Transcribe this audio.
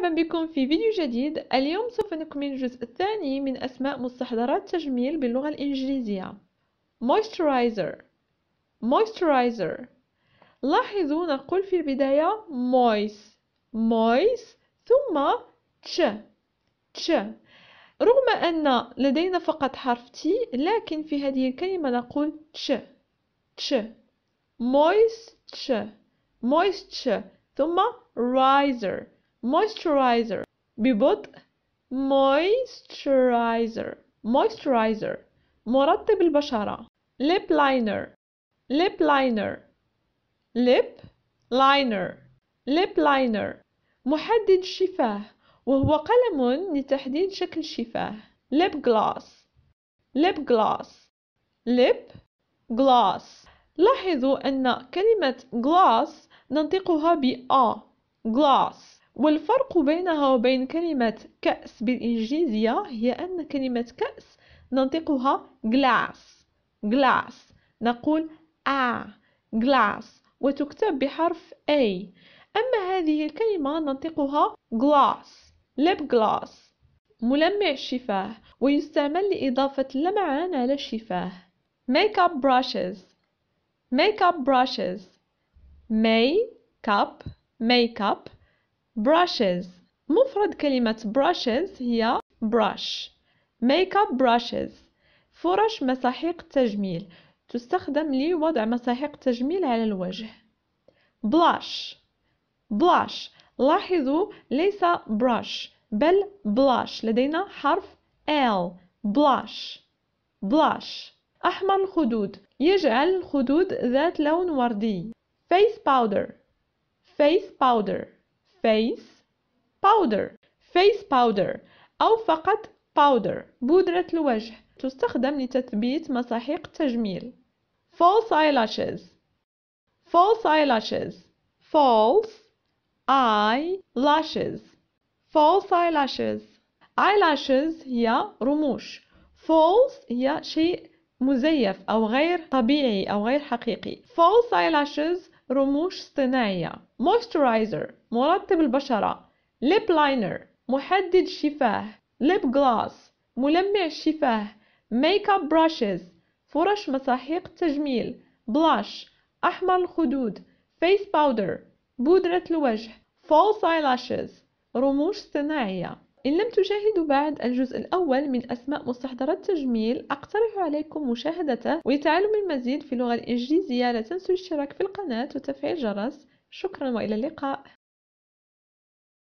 مرحبا بكم في فيديو جديد اليوم سوف نكمل الجزء الثاني من أسماء مستحضرات تجميل باللغة الإنجليزية moisturizer moisturizer لاحظوا نقول في البداية moist moist ثم تش تش رغم أن لدينا فقط حرف تي لكن في هذه الكلمة نقول تش تش moist تش moist تش ثم riser moisturizer ببطء moisturizer moisturizer مرطب البشرة lip liner lip liner lip liner lip liner محدد الشفاه وهو قلم لتحديد شكل الشفاه lip gloss lip gloss lip gloss لاحظوا أن كلمة gloss ننطقها بـ a glass والفرق بينها وبين كلمة كأس بالإنجليزية هي أن كلمة كأس ننطقها glass glass نقول a glass وتكتب بحرف A أما هذه الكلمة ننطقها glass lip glass ملمع الشفاه ويستعمل لإضافة اللمعان على الشفاه makeup brushes makeup brushes makeup makeup brushes مفرد كلمة brushes هي brush makeup brushes فرش مساحيق التجميل تستخدم لوضع مساحيق التجميل على الوجه blush blush لاحظوا ليس brush بل blush لدينا حرف L blush blush أحمر الخدود يجعل الخدود ذات لون وردي face powder face powder face powder face powder أو فقط powder بودرة الوجه تستخدم لتثبيت مساحيق التجميل false eyelashes false eyelashes false eyelashes false eyelashes eyelashes هي رموش false هي شيء مزيف أو غير طبيعي أو غير حقيقي false eyelashes رموش صناعية Moisturizer مرطب البشرة Lip Liner محدد شفاه Lip Gloss ملمع شفاه Makeup Brushes فرش مساحيق تجميل Blush أحمر الخدود Face Powder بودرة الوجه False Eyelashes رموش صناعية إن لم تشاهدوا بعد الجزء الأول من أسماء مستحضرات تجميل أقترح عليكم مشاهدته ولتعلم المزيد في اللغة الإنجليزية لا تنسوا الاشتراك في القناة وتفعيل الجرس شكرا وإلى اللقاء